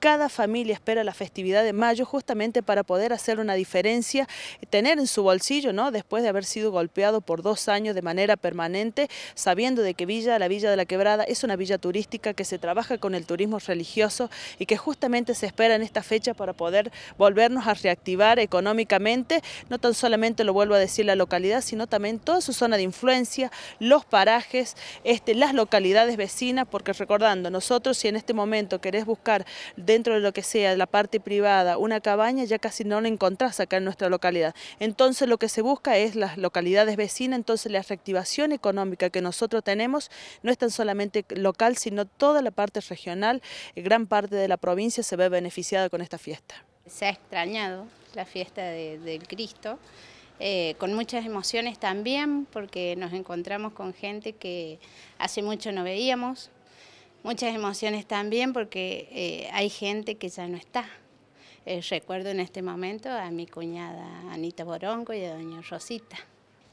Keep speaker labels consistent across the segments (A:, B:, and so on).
A: Cada familia espera la festividad de mayo justamente para poder hacer una diferencia, tener en su bolsillo, ¿no? después de haber sido golpeado por dos años de manera permanente, sabiendo de que Villa, la Villa de la Quebrada, es una villa turística que se trabaja con el turismo religioso y que justamente se espera en esta fecha para poder volvernos a reactivar económicamente, no tan solamente lo vuelvo a decir la localidad, sino también toda su zona de influencia, los parajes, este, las localidades vecinas, porque recordando, nosotros si en este momento querés buscar dentro de lo que sea, la parte privada, una cabaña, ya casi no la encontrás acá en nuestra localidad. Entonces lo que se busca es las localidades vecinas, entonces la reactivación económica que nosotros tenemos no es tan solamente local, sino toda la parte regional, eh, gran parte de la provincia se ve beneficiada con esta fiesta.
B: Se ha extrañado la fiesta del Cristo, eh, con muchas emociones también, porque nos encontramos con gente que hace mucho no veíamos, Muchas emociones también porque eh, hay gente que ya no está. Eh, recuerdo en este momento a mi cuñada Anita Boronco y a doña Rosita.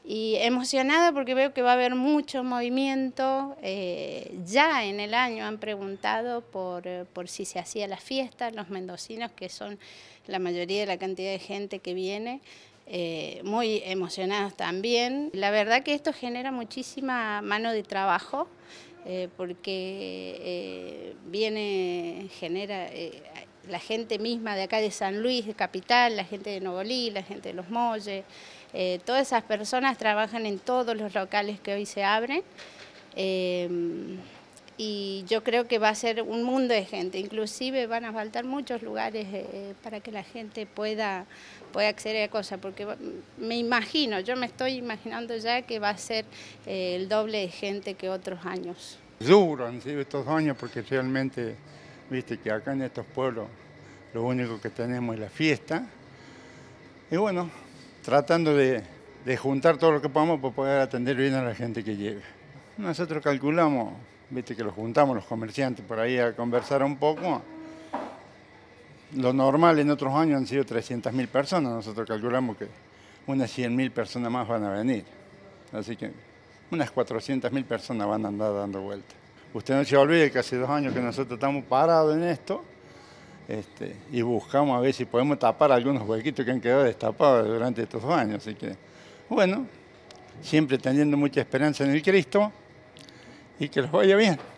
B: Y emocionada porque veo que va a haber mucho movimiento. Eh, ya en el año han preguntado por, si se hacía la fiesta. Los mendocinos, que son la mayoría de la cantidad de gente que viene, muy emocionados también. La verdad que esto genera muchísima mano de trabajo eh, porque eh, viene, genera eh, la gente misma de acá de San Luis, de Capital, la gente de Novolí, la gente de Los Molles, todas esas personas trabajan en todos los locales que hoy se abren y yo creo que va a ser un mundo de gente, inclusive van a faltar muchos lugares eh, eh, para que la gente pueda, pueda acceder a cosas, porque me imagino, yo me estoy imaginando ya que va a ser eh, el doble de gente que otros años.
C: Duro han sido estos años porque realmente, viste que acá en estos pueblos lo único que tenemos es la fiesta, y bueno, tratando de, de juntar todo lo que podamos para poder atender bien a la gente que llega. Nosotros calculamos viste que los juntamos los comerciantes por ahí a conversar un poco. Lo normal en otros años han sido 300.000 personas, nosotros calculamos que unas 100.000 personas más van a venir. Así que unas 400.000 personas van a andar dando vueltas. Usted no se olvide que hace dos años que nosotros estamos parados en esto este, y buscamos a ver si podemos tapar algunos huequitos que han quedado destapados durante estos años. Así que, bueno, siempre teniendo mucha esperanza en el Cristo y que los vaya bien.